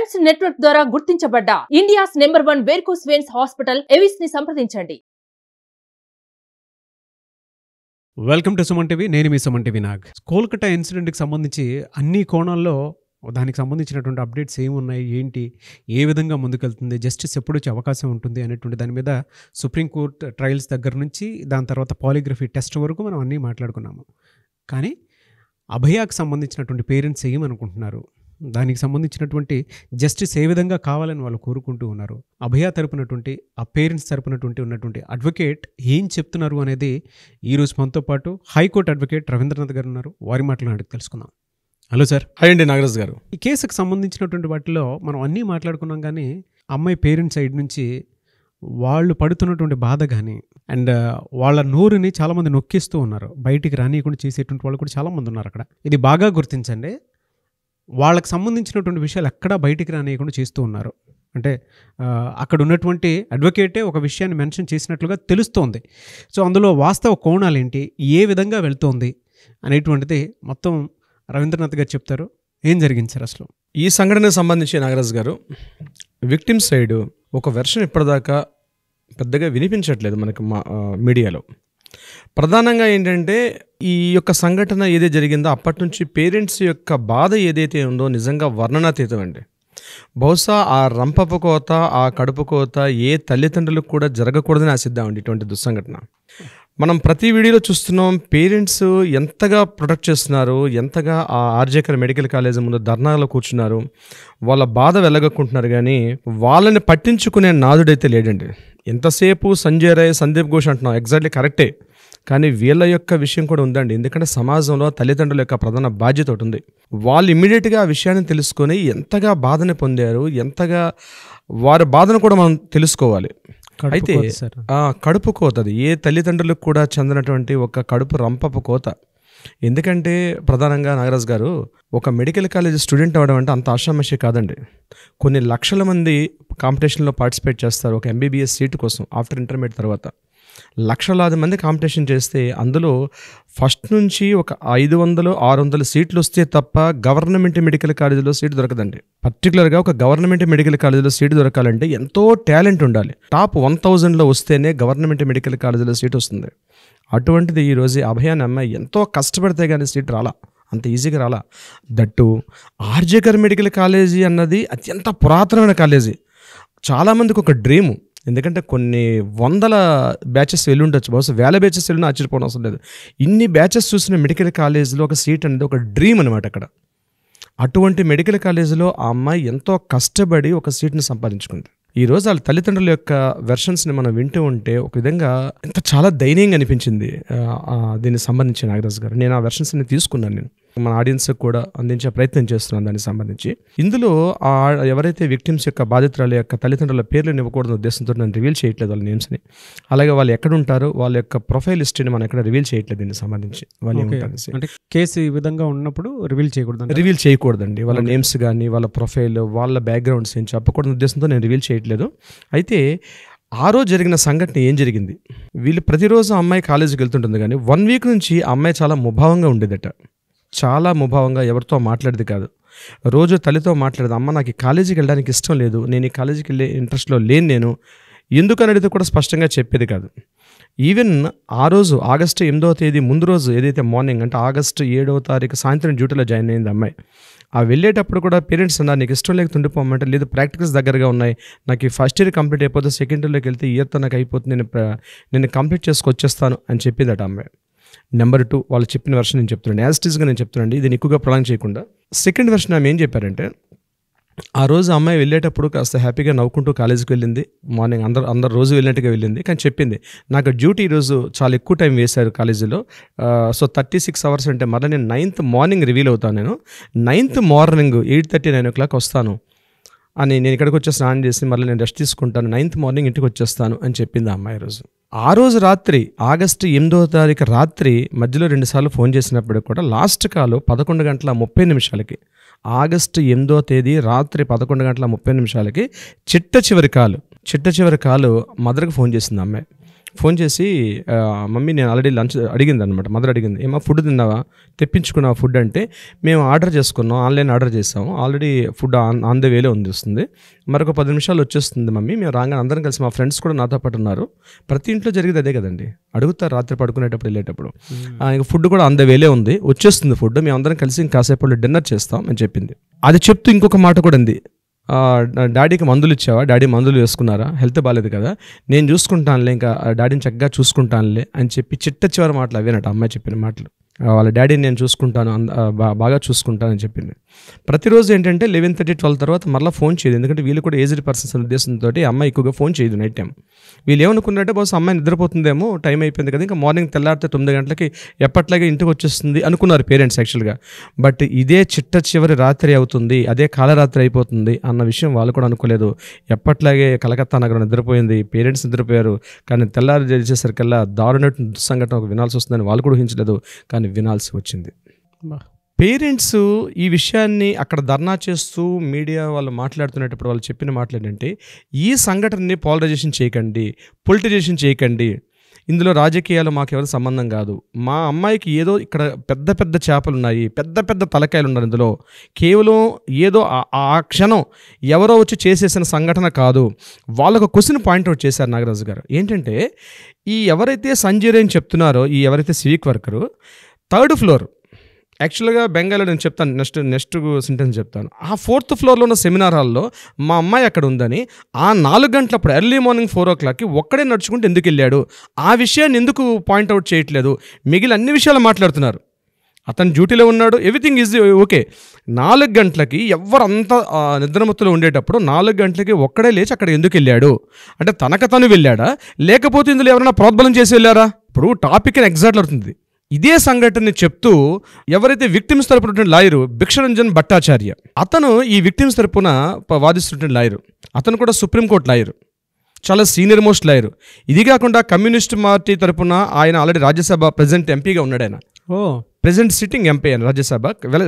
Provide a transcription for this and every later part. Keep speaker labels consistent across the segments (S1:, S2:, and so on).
S1: Crimes network ద్వారా గుర్తించబడ్డ India's number one varicose veins hospital Avis ని సంప్రదించండి
S2: వెల్కమ్ టు సుమన్ టీవీ నేను మీ సుమన్ టీవీ నాగ్ కోల్కతా ఇన్సిడెంట్కి సంబంధించి అన్ని కోణాల్లో దానికి సంబంధించినటువంటి అప్డేట్స్ ఏమున్నాయి ఏంటి ఏ విధంగా ముందుకెళ్తుంది జస్టిస్ ఎప్పుడు వచ్చే అవకాశం ఉంటుంది అనేటువంటి దాని మీద సుప్రీంకోర్టు ట్రయల్స్ దగ్గర నుంచి దాని తర్వాత పాలిగ్రఫీ టెస్ట్ వరకు మనం అన్నీ మాట్లాడుకున్నాము కానీ అభయాకు సంబంధించినటువంటి పేరెంట్స్ ఏమనుకుంటున్నారు దానికి సంబంధించినటువంటి జస్టిస్ ఏ విధంగా కావాలని వాళ్ళు కోరుకుంటూ ఉన్నారు అభయ తరపునటువంటి ఆ పేరెంట్స్ తరపునటువంటి ఉన్నటువంటి అడ్వకేట్ ఏం చెప్తున్నారు అనేది ఈరోజు మనతో పాటు హైకోర్టు అడ్వకేట్ రవీంద్రనాథ్ గారు ఉన్నారు వారి మాటలను అడిగి తెలుసుకుందాం హలో సార్ హాయ్ అండి నాగరాజ్ గారు ఈ కేసుకు సంబంధించినటువంటి వాటిలో మనం అన్నీ మాట్లాడుకున్నాం కానీ అమ్మాయి పేరెంట్స్ సైడ్ నుంచి వాళ్ళు పడుతున్నటువంటి బాధ కానీ అండ్ వాళ్ళ నోరుని చాలామంది నొక్కిస్తూ ఉన్నారు బయటికి రానియకుండా చేసేటువంటి వాళ్ళు కూడా చాలామంది ఉన్నారు అక్కడ ఇది బాగా గుర్తించండి వాళ్ళకి సంబంధించినటువంటి విషయాలు ఎక్కడా బయటికి రానియకుండా చేస్తూ ఉన్నారు అంటే అక్కడ ఉన్నటువంటి అడ్వకేటే ఒక విషయాన్ని మెన్షన్ చేసినట్లుగా తెలుస్తోంది సో అందులో వాస్తవ కోణాలు ఏంటి ఏ విధంగా వెళ్తోంది
S1: అనేటువంటిది మొత్తం రవీంద్రనాథ్ గారు చెప్తారు ఏం జరిగింది సార్ అసలు ఈ సంఘటనకు సంబంధించి నాగరాజ్ గారు విక్టిమ్ సైడ్ ఒక వెర్షన్ ఇప్పటిదాకా పెద్దగా వినిపించట్లేదు మనకు మా మీడియాలో ప్రధానంగా ఏంటంటే ఈ యొక్క సంఘటన ఏదైతే జరిగిందో అప్పటి నుంచి పేరెంట్స్ యొక్క బాధ ఏదైతే ఉందో నిజంగా వర్ణనాతీతం అండి బహుశా ఆ రంపపు కోత ఆ కడుపు కోత ఏ తల్లిదండ్రులకు కూడా జరగకూడదని ఆశిద్దామండి ఇటువంటి దుస్సంఘటన మనం ప్రతి వీడియోలో చూస్తున్నాం పేరెంట్స్ ఎంతగా ప్రొటెక్ట్ చేస్తున్నారు ఎంతగా ఆ ఆర్జేకర్ మెడికల్ కాలేజ్ ముందు ధర్నాలో కూర్చున్నారు వాళ్ళ బాధ వెళ్ళగొక్కుంటున్నారు కానీ వాళ్ళని పట్టించుకునే నాదుడైతే లేడండి ఎంతసేపు సంజయ్ రాయ్ సందీప్ ఘోష్ అంటున్నాం ఎగ్జాక్ట్లీ కరెక్టే కానీ వీళ్ళ యొక్క విషయం కూడా ఉందండి ఎందుకంటే సమాజంలో తల్లిదండ్రుల యొక్క ప్రధాన బాధ్యత ఒకటి ఉంది వాళ్ళు ఇమ్మీడియట్గా ఆ విషయాన్ని తెలుసుకొని ఎంతగా బాధని పొందారు ఎంతగా వారి బాధను కూడా మనం తెలుసుకోవాలి అయితే కడుపు కోత అది ఏ తల్లిదండ్రులకు కూడా చెందినటువంటి ఒక కడుపు రంపపు కోత ఎందుకంటే ప్రధానంగా నాగరాజ్ గారు ఒక మెడికల్ కాలేజ్ స్టూడెంట్ అవ్వడం అంటే అంత ఆషామషి కాదండి కొన్ని లక్షల మంది కాంపిటీషన్లో పార్టిసిపేట్ చేస్తారు ఒక ఎంబీబీఎస్ సీటు కోసం ఆఫ్టర్ ఇంటర్మీడియట్ తర్వాత లక్షలాది మంది కాంపిటీషన్ చేస్తే అందులో ఫస్ట్ నుంచి ఒక ఐదు వందలు ఆరు వందల సీట్లు వస్తే తప్ప గవర్నమెంట్ మెడికల్ కాలేజీలో సీటు దొరకదండి పర్టికులర్గా ఒక గవర్నమెంట్ మెడికల్ కాలేజీలో సీటు దొరకాలంటే ఎంతో టాలెంట్ ఉండాలి టాప్ వన్ థౌజండ్లో వస్తేనే గవర్నమెంట్ మెడికల్ కాలేజీలో సీట్ వస్తుంది అటువంటిది ఈరోజు అభయాన్ని అమ్మాయి ఎంతో కష్టపడితే కానీ సీట్ రాలా అంత ఈజీగా రాలా దట్టు ఆర్జేకర్ మెడికల్ కాలేజీ అన్నది అత్యంత పురాతనమైన కాలేజీ చాలామందికి ఒక డ్రీము ఎందుకంటే కొన్ని వందల బ్యాచెస్ వెళ్ళి ఉండొచ్చు బహుశా వేల బ్యాచెస్ వెళ్ళినా ఆశ్చర్యపోవడం అవసరం లేదు ఇన్ని బ్యాచెస్ చూసిన మెడికల్ కాలేజ్లో ఒక సీట్ అనేది ఒక డ్రీమ్ అనమాట అక్కడ అటువంటి మెడికల్ కాలేజీలో ఆ అమ్మాయి ఎంతో కష్టపడి ఒక సీట్ని సంపాదించుకుంది ఈరోజు వాళ్ళ తల్లిదండ్రుల యొక్క వెర్షన్స్ని మనం వింటూ ఉంటే ఒక విధంగా ఇంత చాలా దయనీయంగా అనిపించింది దీనికి సంబంధించి నాగరాజు గారు నేను ఆ వెర్షన్స్ని తీసుకున్నాను నేను మన ఆడియన్స్ కూడా అందించే ప్రయత్నం చేస్తున్నాం దానికి సంబంధించి ఇందులో ఆ ఎవరైతే విక్టిమ్స్ యొక్క బాధితురాల యొక్క తల్లిదండ్రుల పేర్లను ఇవ్వకూడదు ఉద్దేశంతో నేను రివీల్ చేయట్లేదు వాళ్ళ నేమ్స్ని అలాగే వాళ్ళు ఎక్కడ ఉంటారు వాళ్ళ యొక్క ప్రొఫైల్ హిస్టరీని మనం ఎక్కడ రివీల్ చేయట్లేదు దీనికి సంబంధించి వాళ్ళు కేసు ఈ విధంగా ఉన్నప్పుడు రివీల్ చేయకూడదు రివీల్ చేయకూడదండి వాళ్ళ నేమ్స్ కానీ వాళ్ళ ప్రొఫైల్ వాళ్ళ బ్యాక్గ్రౌండ్స్ ఏం చెప్పకూడదు ఉద్దేశంతో నేను రివీల్ చేయట్లేదు అయితే ఆ రోజు జరిగిన సంఘటన ఏం జరిగింది వీళ్ళు ప్రతిరోజు అమ్మాయి కాలేజీకి వెళ్తుంటుంది కానీ వన్ వీక్ నుంచి అమ్మాయి చాలా ముభావంగా ఉండేదట చాలా ముభావంగా ఎవరితో మాట్లాడేది కాదు రోజు తల్లితో మాట్లాడదు అమ్మ నాకు కాలేజీకి వెళ్ళడానికి ఇష్టం లేదు నేను ఈ కాలేజీకి వెళ్ళే ఇంట్రెస్ట్లో లేను నేను ఎందుకనేది కూడా స్పష్టంగా చెప్పేది కాదు ఈవెన్ ఆ రోజు ఆగస్టు ఎనిమిదవ తేదీ ముందు రోజు ఏదైతే మార్నింగ్ అంటే ఆగస్టు ఏడవ తారీఖు సాయంత్రం డ్యూటీలో జాయిన్ అయింది అమ్మాయి ఆ వెళ్ళేటప్పుడు కూడా పేరెంట్స్ అన్నారు నీకు ఇష్టం లేక ఉండిపోమంటే లేదు ప్రాక్టికల్స్ దగ్గరగా ఉన్నాయి నాకు ఈ ఫస్ట్ ఇయర్ కంప్లీట్ అయిపోతే సెకండ్ ఇయర్లోకి వెళ్తే ఇయర్తో నాకు అయిపోతుంది నేను నేను కంప్లీట్ చేసుకొచ్చేస్తాను అని అట అమ్మాయి నెంబర్ టూ వాళ్ళు చెప్పిన వెర్షన్ నేను చెప్తున్నాను యాజ్ టీజ్గా నేను చెప్తున్నాను దీన్ని ఎక్కువగా ప్రొలాంగ్ చేయకుండా సెకండ్ వెర్షన్ ఆమె ఏం చెప్పారంటే ఆ రోజు అమ్మాయి వెళ్ళేటప్పుడు కాస్త హ్యాపీగా నవ్వుకుంటూ కాలేజీకి వెళ్ళింది మార్నింగ్ అందరు అందరు రోజు వెళ్ళినట్టుగా వెళ్ళింది కానీ చెప్పింది నాకు డ్యూటీ ఈరోజు చాలా ఎక్కువ టైం వేశారు కాలేజీలో సో థర్టీ సిక్స్ అవర్స్ అంటే మరలా నేను నైన్త్ మార్నింగ్ రివీల్ అవుతాను నేను ninth morning eight thirty nine o'clock వస్తాను అని నేను ఇక్కడికి వచ్చి స్నానం చేసి మళ్ళీ నేను రెస్ట్ తీసుకుంటాను నైన్త్ మార్నింగ్ ఇంటికి వచ్చేస్తాను అని చెప్పింది ఆ అమ్మాయి రోజు ఆ రోజు రాత్రి ఆగస్టు ఎనిమిదో తారీఖు రాత్రి మధ్యలో రెండుసార్లు ఫోన్ చేసినప్పుడు కూడా లాస్ట్ కాలు పదకొండు గంటల ముప్పై నిమిషాలకి ఆగస్టు ఎనిమిదో తేదీ రాత్రి పదకొండు గంటల ముప్పై నిమిషాలకి చిట్ట చివరి కాలు చిట్ట చివరి కాలు మదర్కి ఫోన్ చేసింది అమ్మాయి ఫోన్ చేసి మమ్మీ నేను ఆల్రెడీ లంచ్ అడిగింది అనమాట మదర్ అడిగింది ఏమో ఫుడ్ తిన్నావా తెప్పించుకున్న ఫుడ్ అంటే మేము ఆర్డర్ చేసుకున్నాం ఆన్లైన్ ఆర్డర్ చేసాము already food on on the వేలో ఉంది వస్తుంది మరొక పది నిమిషాలు వచ్చేస్తుంది మమ్మీ మేము రాగానే అందరం కలిసి మా ఫ్రెండ్స్ కూడా నాతో పాటు ఉన్నారు ప్రతి ఇంట్లో జరిగేది అదే కదండి అడుగుతారు రాత్రి పడుకునేటప్పుడు వెళ్ళేటప్పుడు hmm. ఇంకా ఫుడ్ కూడా అంద వేలే ఉంది వచ్చేస్తుంది ఫుడ్ మేము అందరం కలిసి కాసేపు డిన్నర్ చేస్తాం అని చెప్పింది అది చెప్తూ ఇంకొక మాట కూడా ఉంది డాడీకి మందులు ఇచ్చావా డాడీ మందులు వేసుకున్నారా హెల్త్ బాగాలేదు కదా నేను చూసుకుంటానులే ఇంకా డాడీని చక్కగా చూసుకుంటానులే అని చెప్పి చిట్ట చివరి మాటలు అవేనట అమ్మాయి చెప్పిన మాటలు వాళ్ళ డాడీని నేను చూసుకుంటాను బాగా చూసుకుంటానని చెప్పింది ప్రతిరోజు ఏంటంటే లెవెన్ థర్టీ ట్వెల్వ్ తర్వాత మళ్ళీ ఫోన్ చేయదు ఎందుకంటే వీళ్ళు కూడా ఏజ్డ్ పర్సన్స్ అనే ఉద్దేశంతో అమ్మాయి ఎక్కువగా ఫోన్ చేయదు నైట్ టైం వీళ్ళు ఏమనుకున్నారంటే బహుశా అమ్మాయి నిద్రపోతుందేమో టైం అయిపోయింది కదా ఇంకా మార్నింగ్ తెల్లారితే తొమ్మిది గంటలకి ఎప్పట్లాగే ఇంటికి వచ్చేస్తుంది అనుకున్నారు పేరెంట్స్ యాక్చువల్గా బట్ ఇదే చిట్ట చివరి రాత్రి అవుతుంది అదే కాలరాత్రి అయిపోతుంది అన్న విషయం వాళ్ళు కూడా అనుకోలేదు ఎప్పట్లాగే కలకత్తా నగరం నిద్రపోయింది పేరెంట్స్ నిద్రపోయారు కానీ తెల్లారి చేసేసరికల్లా దారుణ దుస్సంఘటన వినాల్సి వస్తుందని వాళ్ళు కూడా ఊహించలేదు కానీ వినాల్సి వచ్చింది పేరెంట్స్ ఈ విషయాన్ని అక్కడ ధర్నా చేస్తూ మీడియా వాళ్ళు మాట్లాడుతున్నప్పుడు వాళ్ళు చెప్పిన మాట్లాడంటే ఈ సంఘటనని పోలరైజేషన్ చేయకండి పొలిటైజేషన్ చేయకండి ఇందులో రాజకీయాలు మాకు ఎవరు సంబంధం కాదు మా అమ్మాయికి ఏదో ఇక్కడ పెద్ద పెద్ద చేపలు ఉన్నాయి పెద్ద పెద్ద తలకాయలు ఉన్నారు ఇందులో కేవలం ఏదో ఆ క్షణం ఎవరో వచ్చి చేసేసిన సంఘటన కాదు వాళ్ళకు క్వశ్చన్ పాయింట్అవుట్ చేశారు నాగరాజు గారు ఏంటంటే ఈ ఎవరైతే సంజయ్ అని చెప్తున్నారో ఈ ఎవరైతే సివిక్ వర్కరు థర్డ్ ఫ్లోర్ యాక్చువల్గా బెంగాల్లో నేను చెప్తాను నెక్స్ట్ నెక్స్ట్ సెంటెన్స్ చెప్తాను ఆ ఫోర్త్ ఫ్లోర్లో ఉన్న సెమినార్ హాల్లో మా అమ్మాయి అక్కడ ఉందని ఆ నాలుగు గంటలప్పుడు ఎర్లీ మార్నింగ్ ఫోర్ ఓ క్లాక్కి ఒక్కడే నడుచుకుంటూ ఎందుకు వెళ్ళాడు ఆ విషయాన్ని ఎందుకు పాయింట్అవుట్ చేయట్లేదు మిగిలిన అన్ని విషయాలు మాట్లాడుతున్నారు అతను డ్యూటీలో ఉన్నాడు ఎవ్రీథింగ్ ఈజ్ ఓకే నాలుగు గంటలకి ఎవరంతా నిద్రమత్తులో ఉండేటప్పుడు నాలుగు గంటలకి ఒక్కడే లేచి అక్కడ ఎందుకు వెళ్ళాడు అంటే తనకు తను వెళ్ళాడా లేకపోతే ఇందులో ఎవరైనా ప్రోద్బలం చేసి వెళ్ళారా ఇప్పుడు టాపిక్ అని ఎగ్జాక్ట్ అవుతుంది ఇదే సంఘటనని చెప్తూ ఎవరైతే విక్టిమ్స్ తరపున లాయరు భిక్షరంజన్ భట్టాచార్య అతను ఈ విక్టిమ్స్ తరపున వాదిస్తున్న లాయరు అతను కూడా సుప్రీంకోర్టు లాయరు చాలా సీనియర్ మోస్ట్ లాయరు ఇది కాకుండా కమ్యూనిస్ట్ పార్టీ తరపున ఆయన ఆల్రెడీ రాజ్యసభ ప్రెసిడెంట్ ఎంపీగా ఉన్నాడు ఆయన ఓ ప్రెసిడెంట్ సిట్టింగ్ ఎంపీ ఆయన రాజ్యసభ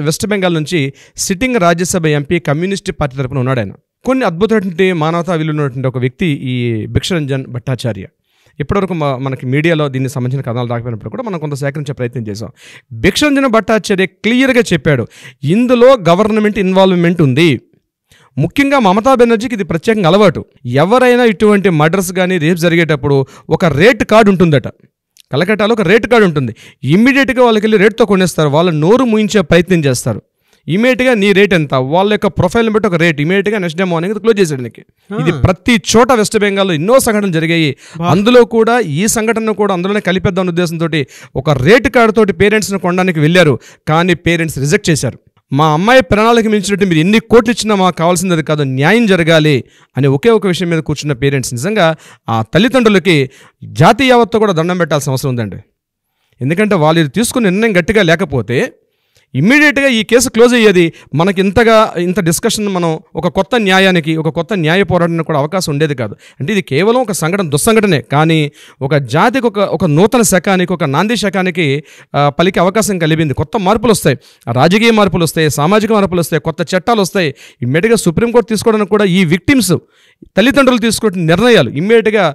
S1: వెస్ట్ బెంగాల్ నుంచి sitting Rajya Sabha MP communist party తరపున ఉన్నాడు ఆయన కొన్ని అద్భుతమైనటువంటి మానవతా విలువైనటువంటి ఒక వ్యక్తి ఈ భిక్షరంజన్ భట్టాచార్య ఇప్పటివరకు మనకి మీడియాలో దీనికి సంబంధించిన కథనాలు రాకపోయినప్పుడు కూడా మనం కొంత సేకరించే ప్రయత్నం చేశాం భిక్షంజన భట్టాచార్య క్లియర్గా చెప్పాడు ఇందులో గవర్నమెంట్ ఇన్వాల్వ్మెంట్ ఉంది ముఖ్యంగా మమతా బెనర్జీకి ఇది ప్రత్యేకంగా అలవాటు ఎవరైనా ఇటువంటి మర్డర్స్ కానీ రేప్ జరిగేటప్పుడు ఒక రేట్ కార్డు ఉంటుందట కలకట్టాలో ఒక రేట్ కార్డు ఉంటుంది ఇమ్మీడియట్గా వాళ్ళకి వెళ్ళి రేట్తో కొనేస్తారు వాళ్ళు నోరు ముయించే ప్రయత్నం చేస్తారు ఇమీడియట్గా నీ రేట్ ఎంత వాళ్ళ యొక్క ప్రొఫైల్ బట్టి ఒక రేట్ ఇమీడియట్గా నెక్స్ట్ డే మార్నింగ్ క్లోజ్ నీకు ఇది ప్రతి చోట వెస్ట్ బెంగాల్లో ఎన్నో సంఘటనలు జరిగాయి అందులో కూడా ఈ సంఘటనను కూడా అందులోనే కలిపేద్దాం ఉద్దేశంతో ఒక రేట్ కార్డు తోటి పేరెంట్స్ని కొనడానికి వెళ్ళారు కానీ పేరెంట్స్ రిజెక్ట్ చేశారు మా అమ్మాయి ప్రణాళిక మించినట్టు మీరు ఎన్ని కోట్లు ఇచ్చినా మాకు కావాల్సింది కాదు న్యాయం జరగాలి అని ఒకే ఒక విషయం మీద కూర్చున్న పేరెంట్స్ నిజంగా ఆ తల్లిదండ్రులకి జాతీయ యావత్తో కూడా దండం పెట్టాల్సిన అవసరం ఉందండి ఎందుకంటే వాళ్ళు తీసుకున్న నిర్ణయం గట్టిగా లేకపోతే ఇమ్మీడియట్గా ఈ కేసు క్లోజ్ అయ్యేది మనకి ఇంతగా ఇంత డిస్కషన్ మనం ఒక కొత్త న్యాయానికి ఒక కొత్త న్యాయ పోరాటానికి కూడా అవకాశం ఉండేది కాదు అంటే ఇది కేవలం ఒక సంఘటన దుస్సంఘటనే కానీ ఒక జాతికి ఒక ఒక నూతన శకానికి ఒక నాంది శకానికి పలికే అవకాశం కలిగింది కొత్త మార్పులు వస్తాయి రాజకీయ మార్పులు వస్తాయి సామాజిక మార్పులు వస్తాయి కొత్త చట్టాలు వస్తాయి ఇమ్మీడియట్గా సుప్రీంకోర్టు తీసుకోవడానికి కూడా ఈ విక్టిమ్స్ తల్లిదండ్రులు తీసుకుంటున్న నిర్ణయాలు ఇమ్మీడియట్గా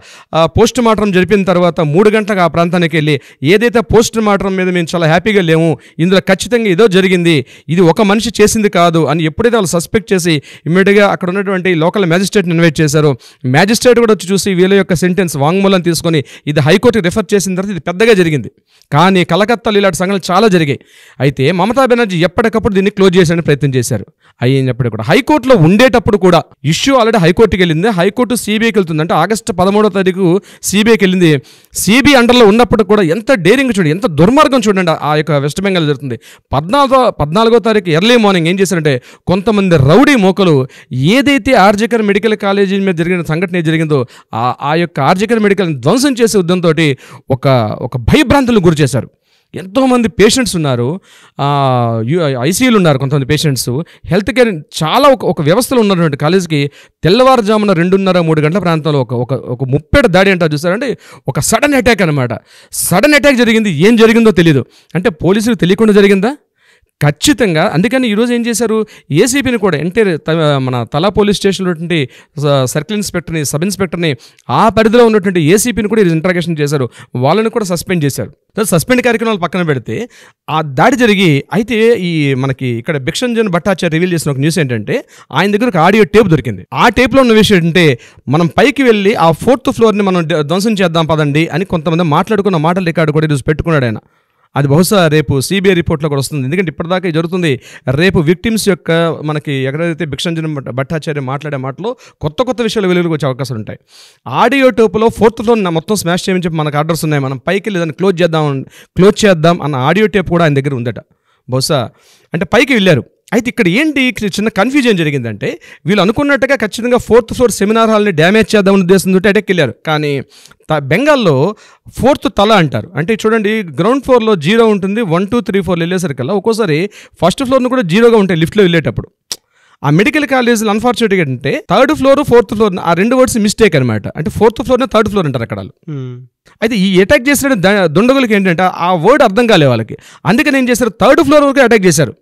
S1: పోస్ట్ మార్టం జరిపిన తర్వాత మూడు గంటలకు ఆ ప్రాంతానికి వెళ్ళి ఏదైతే పోస్ట్ మార్టం మీద మేము చాలా హ్యాపీగా లేము ఇందులో ఖచ్చితంగా ఏదో జరిగింది ఇది ఒక మనిషి చేసింది కాదు అని ఎప్పుడైతే వాళ్ళు సస్పెక్ట్ చేసి ఇమ్మీడియట్గా అక్కడ ఉన్నటువంటి లోకల్ మ్యాజిస్ట్రేట్ని ఇన్వైట్ చేశారు మ్యాజిస్ట్రేట్ కూడా వచ్చి చూసి వీళ్ళ యొక్క సెంటెన్స్ వాంగ్మూలం తీసుకొని ఇది హైకోర్టుకి రిఫర్ చేసిన తర్వాత ఇది పెద్దగా జరిగింది కానీ కలకత్తాలో ఇలాంటి సంఘటనలు చాలా జరిగాయి అయితే మమతా బెనర్జీ ఎప్పటికప్పుడు దీన్ని క్లోజ్ చేసే ప్రయత్నం చేశారు అయినప్పుడు కూడా హైకోర్టులో ఉండేటప్పుడు కూడా ఇష్యూ ఆల్రెడీ హైకోర్టుకి వెళ్ళింది హైకోర్టు సీబీఐకి వెళ్తుంది అంటే ఆగస్టు పదమూడో తారీఖు సీబీఐకి వెళ్ళింది సీబీఐ అండర్లో ఉన్నప్పుడు కూడా ఎంత డేరింగ్ చూడండి ఎంత దుర్మార్గం చూడండి ఆ యొక్క వెస్ట్ బెంగాల్ జరుగుతుంది పద్నాలుగు పద్నాలుగో పద్నాలుగో తారీఖు ఎర్లీ మార్నింగ్ ఏం చేశారంటే కొంతమంది రౌడీ మోకలు ఏదైతే ఆర్జికర్ మెడికల్ కాలేజీ మీద జరిగిన సంఘటన జరిగిందో ఆ యొక్క ఆర్జికర్ మెడికల్ ధ్వంసం చేసే ఉద్యమంతో ఒక ఒక భయభ్రాంతులకు గురి చేశారు ఎంతోమంది పేషెంట్స్ ఉన్నారు ఐసీయులు ఉన్నారు కొంతమంది పేషెంట్స్ హెల్త్ కేర్ చాలా ఒక ఒక వ్యవస్థలో ఉన్నటువంటి కాలేజీకి తెల్లవారుజామున రెండున్నర మూడు గంటల ప్రాంతంలో ఒక ఒక ఒక ముప్పేట దాడి అంటారు చూసారంటే ఒక సడన్ అటాక్ అనమాట సడన్ అటాక్ జరిగింది ఏం జరిగిందో తెలియదు అంటే పోలీసులు తెలియకుండా జరిగిందా ఖచ్చితంగా అందుకని ఈరోజు ఏం చేశారు ఏసీపీని కూడా అంటే మన తలా పోలీస్ స్టేషన్లో ఉన్నటువంటి సర్కిల్ ఇన్స్పెక్టర్ని సబ్ ఇన్స్పెక్టర్ని ఆ పరిధిలో ఉన్నటువంటి ఏసీపీని కూడా ఇంట్రాగేషన్ చేశారు వాళ్ళని కూడా సస్పెండ్ చేశారు సస్పెండ్ కార్యక్రమాలు పక్కన పెడితే ఆ దాడి జరిగి అయితే ఈ మనకి ఇక్కడ భిక్షంజన్ భట్టాచార్య రివీల్ చేసిన ఒక న్యూస్ ఏంటంటే ఆయన దగ్గర ఒక ఆడియో టేప్ దొరికింది ఆ టేప్లో ఉన్న విషయం ఏంటంటే మనం పైకి వెళ్ళి ఆ ఫోర్త్ ఫ్లోర్ని మనం ధ్వంసం చేద్దాం పదండి అని కొంతమంది మాట్లాడుకున్న మాటల రికార్డు కూడా ఈరోజు పెట్టుకున్నాడు ఆయన అది బహుశా రేపు సిబిఐ రిపోర్ట్లో కూడా వస్తుంది ఎందుకంటే ఇప్పటిదాకా జరుగుతుంది రేపు విక్టిమ్స్ యొక్క మనకి ఎక్కడైతే భిక్షంజన భట్టాచార్య మాట్లాడే మాటలో కొత్త కొత్త విషయాలు వెలుగులోకి వచ్చే అవకాశాలు ఉంటాయి ఆడియో టోపులో ఫోర్త్ ఫ్లోర్ మొత్తం స్మాష్ చేయమని చెప్పి మనకు ఆర్డర్స్ ఉన్నాయి మనం పైకి వెళ్ళి దాన్ని క్లోజ్ చేద్దాం క్లోజ్ చేద్దాం అన్న ఆడియో టేప్ కూడా ఆయన దగ్గర ఉందట బహుశా అంటే పైకి వెళ్ళారు అయితే ఇక్కడ ఏంటి చిన్న కన్ఫ్యూజన్ జరిగిందంటే వీళ్ళు అనుకున్నట్టుగా ఖచ్చితంగా ఫోర్త్ ఫ్లోర్ సెమినార్ హాల్ని డ్యామేజ్ చేద్దామని తోటి అటెక్ వెళ్ళారు కానీ బెంగాల్లో ఫోర్త్ తల అంటారు అంటే చూడండి గ్రౌండ్ ఫ్లోర్లో జీరో ఉంటుంది వన్ టూ త్రీ ఫోర్ వెళ్ళేసరికల్లా ఒక్కోసారి ఫస్ట్ ఫ్లోర్ను కూడా జీరోగా ఉంటాయి లిఫ్ట్లో వెళ్ళేటప్పుడు ఆ మెడికల్ కాలేజీలు అన్ఫార్చునేట్గా అంటే థర్డ్ ఫ్లోర్ ఫోర్త్ ఫ్లోర్ ఆ రెండు వర్డ్స్ మిస్టేక్ అనమాట అంటే ఫోర్త్ ఫ్లోర్నే థర్డ్ ఫ్లోర్ అంటారు అక్కడ hmm. అయితే ఈ అటాక్ చేసిన దుండగులకి ఏంటంటే ఆ వర్డ్ అర్థం కాలే వాళ్ళకి అందుకని ఏం చేశారు థర్డ్ ఫ్లోర్ వరకు అటాక్ చేశారు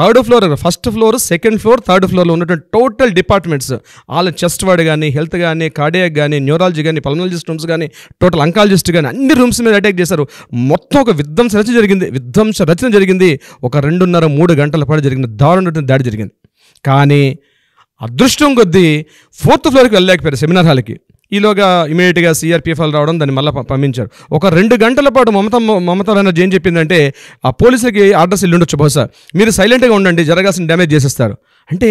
S1: third floor first floor second floor third ఫ్లోర్లో ఉన్నటువంటి టోటల్ డిపార్ట్మెంట్స్ వాళ్ళ చెస్ట్ వాడు కానీ హెల్త్ కానీ కార్డియాక్ కానీ న్యూరాలజీ కానీ పల్మనాలజిస్ట్ రూమ్స్ కానీ టోటల్ అంకాలజిస్ట్ కానీ అన్ని రూమ్స్ మీద అటాక్ చేశారు మొత్తం ఒక విధ్వంస రచన జరిగింది విధ్వంస రచన జరిగింది ఒక రెండున్నర మూడు గంటల పాటు జరిగిన దారుణ దాడి జరిగింది కానీ అదృష్టం కొద్దీ ఫోర్త్ ఫ్లోర్కి వెళ్ళలేకపోయారు సెమినార్ హాల్కి ఈలోగా ఇమీడియట్గా సిఆర్పిఎఫ్ వాళ్ళు రావడం దాన్ని మళ్ళీ పంపించారు ఒక రెండు గంటల పాటు మమత మమతా బెనర్జీ ఏం చెప్పిందంటే ఆ పోలీసులకి ఆర్డర్స్ ఉండొచ్చు బహుశా మీరు సైలెంట్గా ఉండండి జరగాల్సిన డ్యామేజ్ చేసేస్తారు అంటే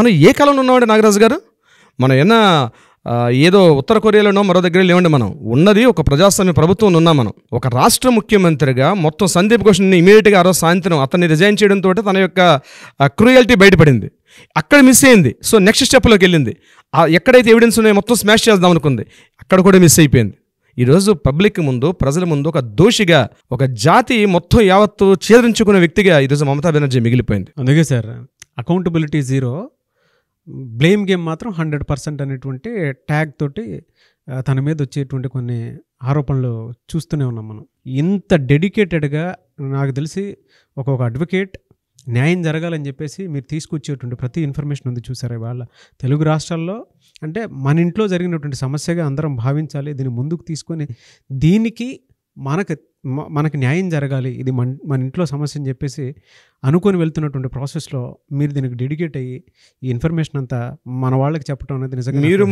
S1: మనం ఏ కాలంలో ఉన్నామండి నాగరాజు గారు మనం ఏమన్నా ఏదో ఉత్తర కొరియాలోనో మరో దగ్గర లేవండి మనం ఉన్నది ఒక ప్రజాస్వామ్య ప్రభుత్వం ఉన్నాం మనం ఒక రాష్ట్ర ముఖ్యమంత్రిగా మొత్తం సందీప్ ఘోష్ని ఇమీడియట్గా ఆ రోజు సాయంత్రం అతన్ని రిజైన్ చేయడంతో తన యొక్క క్రూయల్టీ బయటపడింది అక్కడ మిస్ అయింది సో నెక్స్ట్ స్టెప్లోకి వెళ్ళింది ఎక్కడైతే ఎవిడెన్స్ ఉన్నాయో మొత్తం స్మాష్ చేద్దాం అనుకుంది అక్కడ కూడా మిస్ అయిపోయింది ఈరోజు పబ్లిక్ ముందు ప్రజల ముందు ఒక దోషిగా ఒక జాతి మొత్తం యావత్తు ఛేదించుకునే వ్యక్తిగా ఈరోజు మమతా బెనర్జీ మిగిలిపోయింది అందుకే sir
S2: accountability zero blame game మాత్రం హండ్రెడ్ పర్సెంట్ అనేటువంటి ట్యాగ్ తోటి తన మీద వచ్చేటువంటి కొన్ని ఆరోపణలు చూస్తూనే ఉన్నాం మనం ఇంత డెడికేటెడ్గా నాకు తెలిసి ఒక్కొక్క అడ్వకేట్ న్యాయం జరగాలని చెప్పేసి మీరు తీసుకొచ్చేటువంటి ప్రతి ఇన్ఫర్మేషన్ ఉంది చూసారా ఇవాళ తెలుగు రాష్ట్రాల్లో అంటే మన ఇంట్లో జరిగినటువంటి సమస్యగా అందరం భావించాలి దీన్ని ముందుకు తీసుకొని దీనికి మనకు మనకి న్యాయం జరగాలి ఇది మన మన ఇంట్లో సమస్య అని చెప్పేసి అనుకొని వెళ్తున్నటువంటి ప్రాసెస్లో మీరు దీనికి డెడికేట్ అయ్యి ఈ ఇన్ఫర్మేషన్ అంతా మన వాళ్ళకి చెప్పడం అనేది నిజంగా మీరు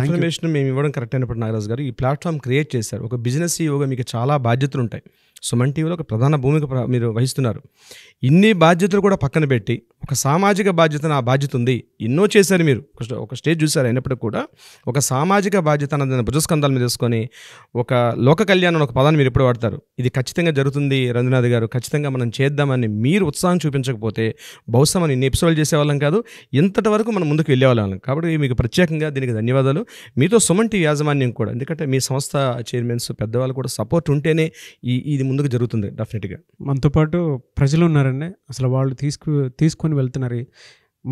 S2: ఇన్ఫర్మేషన్
S1: మేము ఇవ్వడం కరెక్ట్ అయినప్పుడు నాగరాజు గారు ఈ ప్లాట్ఫామ్ క్రియేట్ చేశారు ఒక బిజినెస్ ఈవోగా మీకు చాలా బాధ్యతలు ఉంటాయి సుమన్ టీవీలో ఒక ప్రధాన భూమిక మీరు వహిస్తున్నారు ఇన్ని బాధ్యతలు కూడా పక్కన పెట్టి ఒక సామాజిక బాధ్యత నా బాధ్యత ఉంది ఎన్నో చేశారు మీరు ఒక స్టేజ్ చూశారు అయినప్పుడు కూడా ఒక సామాజిక బాధ్యత అన్నది భుజస్కంధాల మీద తీసుకొని ఒక లోక కళ్యాణం ఒక పదాన్ని మీరు ఎప్పుడు మాట్లాడతారు ఇది ఖచ్చితంగా జరుగుతుంది రంజనాథ్ గారు ఖచ్చితంగా మనం చేద్దామని మీరు ఉత్సాహం చూపించకపోతే బహుశా మనం ఇన్ని ఎపిసోడ్ చేసేవాళ్ళం కాదు ఇంతటి వరకు మనం ముందుకు వెళ్ళేవాళ్ళం కాబట్టి మీకు ప్రత్యేకంగా దీనికి ధన్యవాదాలు మీతో సుమంటి యాజమాన్యం కూడా ఎందుకంటే మీ సంస్థ చైర్మన్స్ పెద్దవాళ్ళు కూడా సపోర్ట్ ఉంటేనే ఈ ఇది ముందుకు జరుగుతుంది డెఫినెట్గా
S2: మనతో పాటు ప్రజలు ఉన్నారండి అసలు వాళ్ళు తీసుకు తీసుకొని వెళ్తున్నారు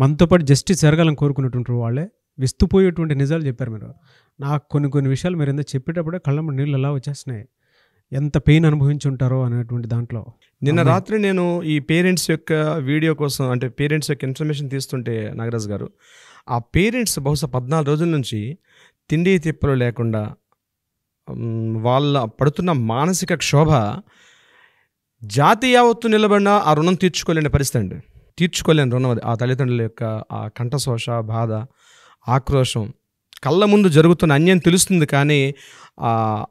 S2: మనతో పాటు జస్టిస్ జరగాలని కోరుకున్నటువంటి వాళ్ళే విస్తుపోయేటువంటి నిజాలు చెప్పారు మీరు నాకు కొన్ని కొన్ని విషయాలు మీరు ఎంత చెప్పేటప్పుడే కళ్ళమ్మ నీళ్ళు ఎలా వచ్చేస్తున్నాయి ఎంత పెయిన్ అనుభవించి ఉంటారో అనేటువంటి దాంట్లో నిన్న రాత్రి
S1: నేను ఈ పేరెంట్స్ యొక్క వీడియో కోసం అంటే పేరెంట్స్ యొక్క ఇన్ఫర్మేషన్ తీస్తుంటే నాగరాజ్ గారు ఆ పేరెంట్స్ బహుశా పద్నాలుగు రోజుల నుంచి తిండి తిప్పలు లేకుండా వాళ్ళ పడుతున్న మానసిక క్షోభ జాతి యావత్తు నిలబడిన ఆ రుణం తీర్చుకోలేని పరిస్థితి అండి తీర్చుకోలేని రుణం అది ఆ తల్లిదండ్రుల యొక్క ఆ కంఠశోష బాధ ఆక్రోషం కళ్ళ ముందు జరుగుతున్న అన్యం తెలుస్తుంది కానీ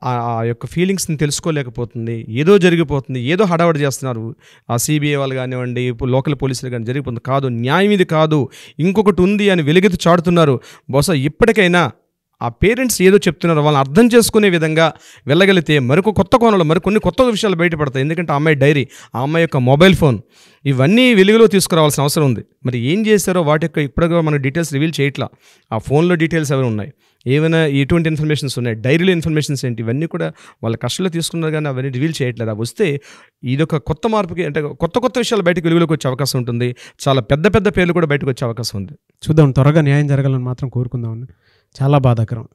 S1: ఆ యొక్క ఫీలింగ్స్ని తెలుసుకోలేకపోతుంది ఏదో జరిగిపోతుంది ఏదో హడావడి చేస్తున్నారు ఆ సిబిఐ వాళ్ళు కానివ్వండి లోకల్ పోలీసులు కానీ జరిగిపోతుంది కాదు న్యాయం ఇది కాదు ఇంకొకటి ఉంది అని వెలుగెత్తి చాడుతున్నారు బహుశా ఇప్పటికైనా ఆ పేరెంట్స్ ఏదో చెప్తున్నారో వాళ్ళని అర్థం చేసుకునే విధంగా వెళ్ళగలిగితే మరొక కొత్త కోణంలో మరికొన్ని కొత్త విషయాలు బయటపడతాయి ఎందుకంటే ఆ అమ్మాయి డైరీ ఆ అమ్మాయి యొక్క మొబైల్ ఫోన్ ఇవన్నీ వెలుగులో తీసుకురావాల్సిన అవసరం ఉంది మరి ఏం చేశారో వాటి యొక్క ఇప్పటికే మనం డీటెయిల్స్ రివీల్ చేయట్లా ఆ ఫోన్లో డీటెయిల్స్ ఎవరు ఉన్నాయి ఏమైనా ఎటువంటి ఇన్ఫర్మేషన్స్ ఉన్నాయి డైరీలో ఇన్ఫర్మేషన్స్ ఏంటి ఇవన్నీ కూడా వాళ్ళ కష్టంలో తీసుకున్నారు కానీ అవన్నీ రివీల్ చేయట్లేదు అవి వస్తే ఇదొక కొత్త మార్పుకి అంటే కొత్త కొత్త విషయాలు బయటకు వెలుగులోకి వచ్చే అవకాశం ఉంటుంది చాలా పెద్ద పెద్ద పేర్లు కూడా బయటకు వచ్చే అవకాశం ఉంది చూద్దాం త్వరగా న్యాయం జరగాలని మాత్రం కోరుకుందాం చాలా బాధాకరం